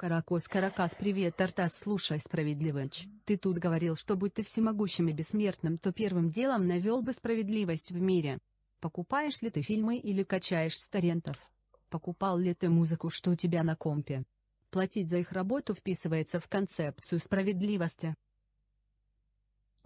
Каракос, Каракас, привет, Тартас, слушай, справедливыч, ты тут говорил, что будь ты всемогущим и бессмертным, то первым делом навел бы справедливость в мире. Покупаешь ли ты фильмы или качаешь старентов? Покупал ли ты музыку, что у тебя на компе? Платить за их работу вписывается в концепцию справедливости.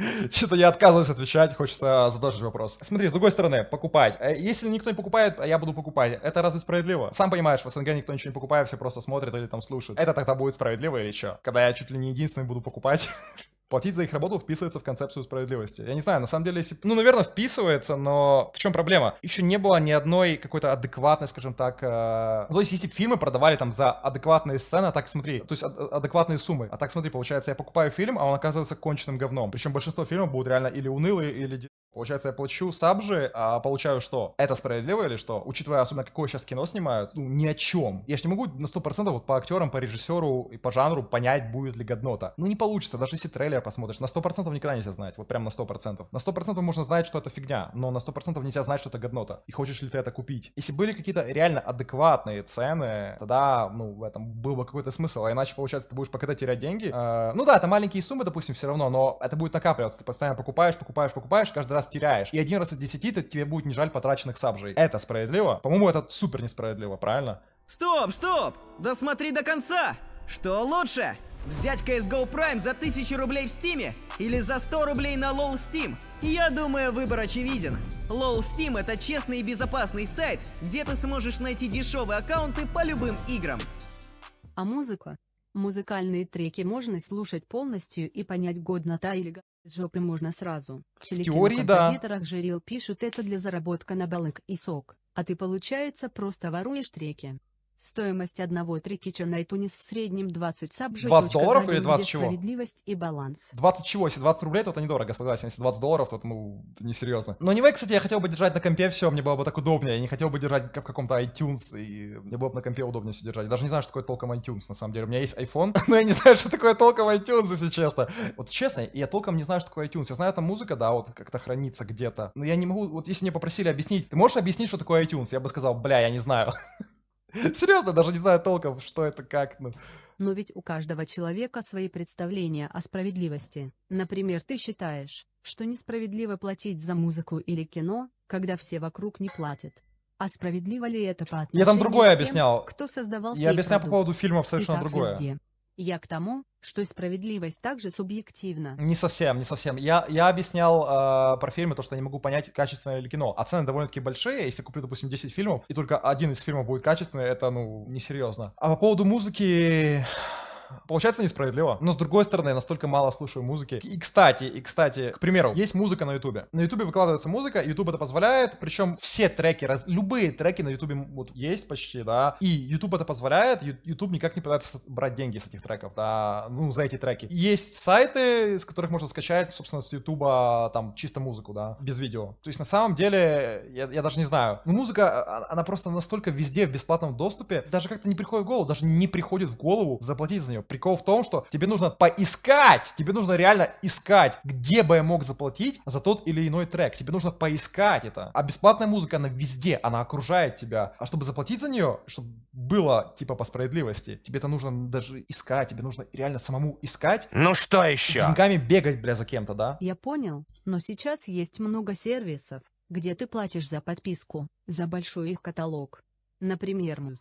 Что-то я отказываюсь отвечать, хочется задолжить вопрос. Смотри, с другой стороны, покупать. Э, если никто не покупает, а я буду покупать, это разве справедливо? Сам понимаешь, в СНГ никто ничего не покупает, все просто смотрят или там слушают. Это тогда будет справедливо или что? Когда я чуть ли не единственный буду покупать. платить за их работу вписывается в концепцию справедливости. Я не знаю, на самом деле, если... Ну, наверное, вписывается, но в чем проблема? Еще не было ни одной какой-то адекватной, скажем так... Э... Ну, то есть, если бы фильмы продавали там за адекватные сцены, а так смотри, то есть ад- а, адекватные суммы. А так смотри, получается, я покупаю фильм, а он оказывается конченным говном. Причем большинство фильмов будут реально или унылые, или Получается, я плачу сабжи, а получаю что? Это справедливо или что? Учитывая, особенно, какое сейчас кино снимают, ну, ни о чем. Я же не могу на 100% вот по актерам, по режиссеру и по жанру понять, будет ли годнота. Ну, не получится, даже если трейлер посмотришь. На 100% никогда нельзя знать, вот прям на 100%. На 100% можно знать, что это фигня, но на 100% нельзя знать, что это годнота. И хочешь ли ты это купить? Если были какие-то реально адекватные цены, тогда, ну, в этом был бы какой-то смысл. А иначе, получается, ты будешь пока терять деньги. Э, ну да, это маленькие суммы, допустим, все равно, но это будет накапливаться. Ты постоянно покупаешь, покупаешь, покупаешь, каждый раз раз теряешь. И один раз из десяти ты, тебе будет не жаль потраченных сабжей. Это справедливо? По-моему, это супер несправедливо, правильно? Стоп, стоп! Досмотри до конца! Что лучше? Взять CSGO Prime за 1000 рублей в Стиме или за 100 рублей на LOL Steam? Я думаю, выбор очевиден. LOL Steam это честный и безопасный сайт, где ты сможешь найти дешевые аккаунты по любым играм. А музыка? Музыкальные треки можно слушать полностью и понять та или с жопы можно сразу. В Телекинах теории, да. В Жерил пишут это для заработка на балык и сок, а ты, получается, просто воруешь треки. Стоимость одного трикича на Тунис в среднем 20 саб. 20 долларов или 20 чего? Справедливость и баланс. 20 чего? Если 20 рублей, то это недорого, согласен. Если 20 долларов, то это, ну, это несерьезно. Но не вы кстати, я хотел бы держать на компе все, мне было бы так удобнее. Я не хотел бы держать в каком-то iTunes, и мне было бы на компе удобнее все держать. Я даже не знаю, что такое толком iTunes, на самом деле. У меня есть iPhone, но я не знаю, что такое толком iTunes, если честно. Вот честно, я толком не знаю, что такое iTunes. Я знаю, там музыка, да, вот как-то хранится где-то. Но я не могу, вот если мне попросили объяснить, ты можешь объяснить, что такое iTunes? Я бы сказал, бля, я не знаю. Серьезно, даже не знаю толком, что это, как, ну. Но ведь у каждого человека свои представления о справедливости. Например, ты считаешь, что несправедливо платить за музыку или кино, когда все вокруг не платят. А справедливо ли это по отношению Я там другое к тем, объяснял. кто создавал Я объяснял по поводу фильмов совершенно другое. Везде. Я к тому, что справедливость также субъективна. Не совсем, не совсем. Я, я объяснял э, про фильмы то, что я не могу понять, качественное ли кино. А цены довольно-таки большие. Если куплю, допустим, 10 фильмов, и только один из фильмов будет качественный, это, ну, несерьезно. А по поводу музыки... Получается несправедливо. Но с другой стороны, я настолько мало слушаю музыки. И кстати, и кстати, к примеру, есть музыка на Ютубе. На Ютубе выкладывается музыка, Ютуб это позволяет. Причем все треки, раз, любые треки на Ютубе вот есть почти, да. И Ютуб это позволяет. Ютуб никак не пытается брать деньги с этих треков, да, ну, за эти треки. Есть сайты, с которых можно скачать, собственно, с Ютуба там чисто музыку, да, без видео. То есть на самом деле, я, я даже не знаю. Но ну, музыка, а, а, она просто настолько везде в бесплатном доступе, даже как-то не приходит в голову, даже не приходит в голову заплатить за нее. Э, прикол в том, что тебе нужно поискать, тебе нужно реально искать, где бы я мог заплатить за тот или иной трек. Тебе нужно поискать это. А бесплатная музыка, она везде, она окружает тебя. А чтобы заплатить за нее, чтобы было типа по справедливости, тебе это нужно даже искать, тебе нужно реально самому искать. Ну что еще? деньгами бегать, бля, за кем-то, да? Я понял, но сейчас есть много сервисов, где ты платишь за подписку, за большой их каталог. Например, Муз.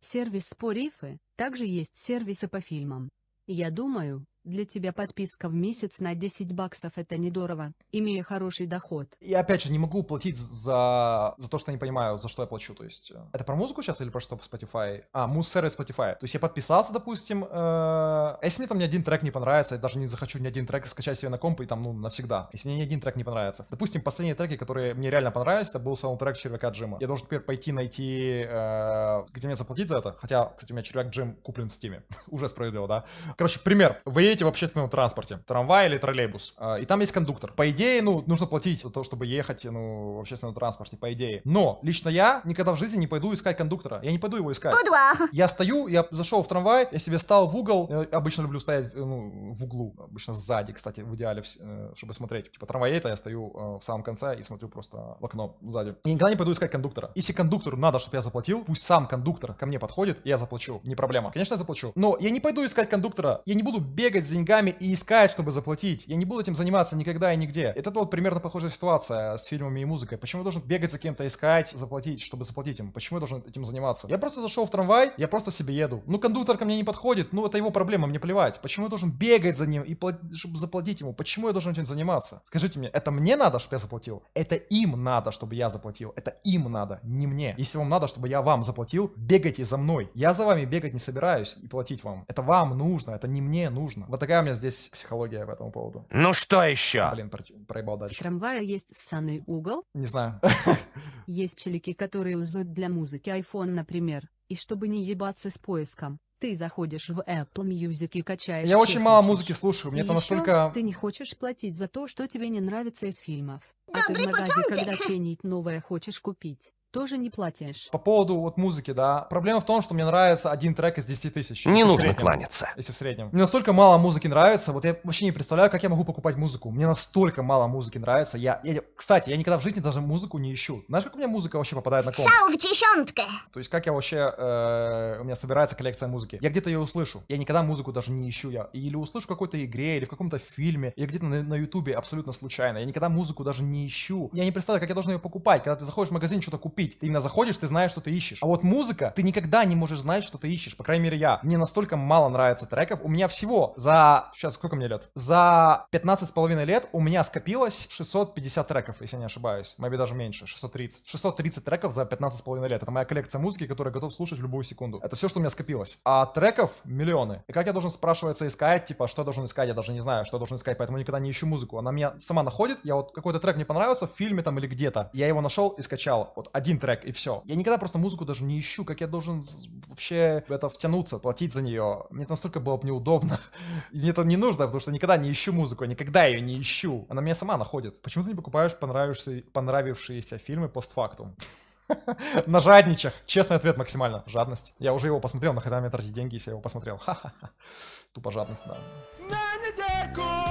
Сервис по рифы, также есть сервисы по фильмам. Я думаю, для тебя подписка в месяц на 10 баксов это недорого, имея хороший доход. И опять же, не могу платить за, за то, что не понимаю, за что я плачу. То есть, э, это про музыку сейчас или про что по Spotify? А, муз и Spotify. То есть, я подписался, допустим, э... А если мне там ни один трек не понравится, я даже не захочу ни один трек скачать себе на комп и там, ну, навсегда. Если мне ни один трек не понравится. Допустим, последние треки, которые мне реально понравились, это был саундтрек Червяка Джима. Я должен теперь пойти найти, э... где мне заплатить за это. Хотя, кстати, у меня Червяк Джим куплен в Стиме. Уже справедливо, да? Короче, пример. Вы едете в общественном транспорте, трамвай или троллейбус, а, и там есть кондуктор. По идее, ну, нужно платить за то, чтобы ехать, ну, в общественном транспорте, по идее. Но лично я никогда в жизни не пойду искать кондуктора. Я не пойду его искать. Куда? Я стою, я зашел в трамвай, я себе стал в угол. Я обычно люблю стоять ну, в углу, обычно сзади, кстати, в идеале, э, чтобы смотреть. Типа трамвай едет, а я стою э, в самом конце и смотрю просто в окно сзади. Я никогда не пойду искать кондуктора. Если кондуктору надо, чтобы я заплатил, пусть сам кондуктор ко мне подходит, я заплачу. Не проблема. Конечно, я заплачу. Но я не пойду искать кондуктора. Я не буду бегать бегать с деньгами и искать, чтобы заплатить. Я не буду этим заниматься никогда и нигде. Это вот примерно похожая ситуация с фильмами и музыкой. Почему я должен бегать за кем-то, искать, заплатить, чтобы заплатить им? Почему я должен этим заниматься? Я просто зашел в трамвай, я просто себе еду. Ну, кондуктор ко мне не подходит, ну, это его проблема, мне плевать. Почему я должен бегать за ним, и платить, чтобы заплатить ему? Почему я должен этим заниматься? Скажите мне, это мне надо, чтобы я заплатил? Это им надо, чтобы я заплатил. Это им надо, не мне. Если вам надо, чтобы я вам заплатил, бегайте за мной. Я за вами бегать не собираюсь и платить вам. Это вам нужно, это не мне нужно. Вот такая у меня здесь психология по этому поводу. Ну что еще? Блин, проебал дальше. Трамвая есть ссаный угол. Не знаю. Есть челики, которые узуют для музыки iPhone, например. И чтобы не ебаться с поиском, ты заходишь в Apple Music и качаешь. Я очень мало музыки слушаю, мне это настолько. Ты не хочешь платить за то, что тебе не нравится из фильмов. а ты в магазе, когда чинить новое хочешь купить тоже не платишь. По поводу вот музыки, да. Проблема в том, что мне нравится один трек из 10 тысяч. Не нужно среднем, кланяться. Если в среднем. Мне настолько мало музыки нравится, вот я вообще не представляю, как я могу покупать музыку. Мне настолько мало музыки нравится. Я, я кстати, я никогда в жизни даже музыку не ищу. Знаешь, как у меня музыка вообще попадает на комнату? Шалгчишонтка. То есть как я вообще, э, у меня собирается коллекция музыки. Я где-то ее услышу. Я никогда музыку даже не ищу. Я или услышу в какой-то игре, или в каком-то фильме, или где-то на ютубе абсолютно случайно. Я никогда музыку даже не ищу. Я не представляю, как я должен ее покупать. Когда ты заходишь в магазин, что-то купить купить. Ты именно заходишь, ты знаешь, что ты ищешь. А вот музыка, ты никогда не можешь знать, что ты ищешь. По крайней мере, я. Мне настолько мало нравится треков. У меня всего за... Сейчас, сколько мне лет? За 15 с половиной лет у меня скопилось 650 треков, если не ошибаюсь. Моби даже меньше, 630. 630 треков за 15 с половиной лет. Это моя коллекция музыки, которую я готов слушать в любую секунду. Это все, что у меня скопилось. А треков миллионы. И как я должен спрашиваться искать, типа, что я должен искать? Я даже не знаю, что я должен искать, поэтому никогда не ищу музыку. Она меня сама находит. Я вот какой-то трек мне понравился в фильме там или где-то. Я его нашел и скачал. Вот один один трек и все. Я никогда просто музыку даже не ищу, как я должен вообще в это втянуться, платить за нее. Мне это настолько было бы неудобно. И мне это не нужно, потому что никогда не ищу музыку, никогда ее не ищу. Она меня сама находит. Почему ты не покупаешь понравившиеся фильмы постфактум? На жадничах. Честный ответ максимально. Жадность. Я уже его посмотрел, нахрена мне тратить деньги, если я его посмотрел. Ха-ха-ха. Тупо жадность, да. На недельку!